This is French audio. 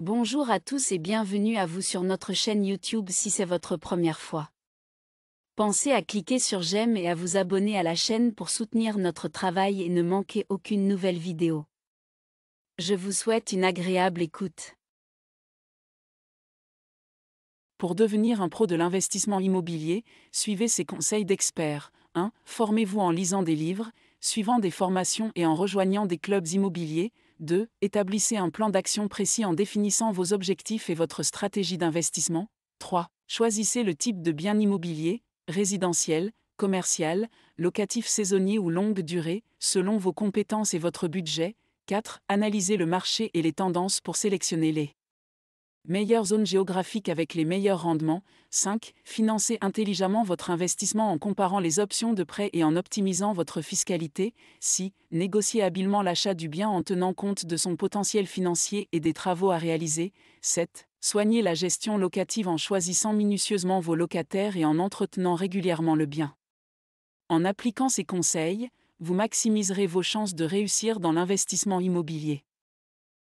Bonjour à tous et bienvenue à vous sur notre chaîne YouTube si c'est votre première fois. Pensez à cliquer sur j'aime et à vous abonner à la chaîne pour soutenir notre travail et ne manquer aucune nouvelle vidéo. Je vous souhaite une agréable écoute. Pour devenir un pro de l'investissement immobilier, suivez ces conseils d'experts. 1. Formez-vous en lisant des livres, suivant des formations et en rejoignant des clubs immobiliers. 2. Établissez un plan d'action précis en définissant vos objectifs et votre stratégie d'investissement. 3. Choisissez le type de bien immobilier, résidentiel, commercial, locatif saisonnier ou longue durée, selon vos compétences et votre budget. 4. Analysez le marché et les tendances pour sélectionner les meilleure zone géographique avec les meilleurs rendements. 5. Financez intelligemment votre investissement en comparant les options de prêt et en optimisant votre fiscalité. 6. Négociez habilement l'achat du bien en tenant compte de son potentiel financier et des travaux à réaliser. 7. Soignez la gestion locative en choisissant minutieusement vos locataires et en entretenant régulièrement le bien. En appliquant ces conseils, vous maximiserez vos chances de réussir dans l'investissement immobilier.